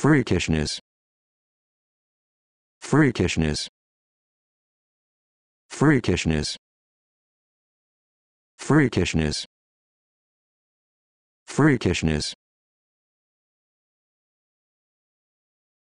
Freakishness. Freakishness. Freakishness. Freakishness. Freakishness.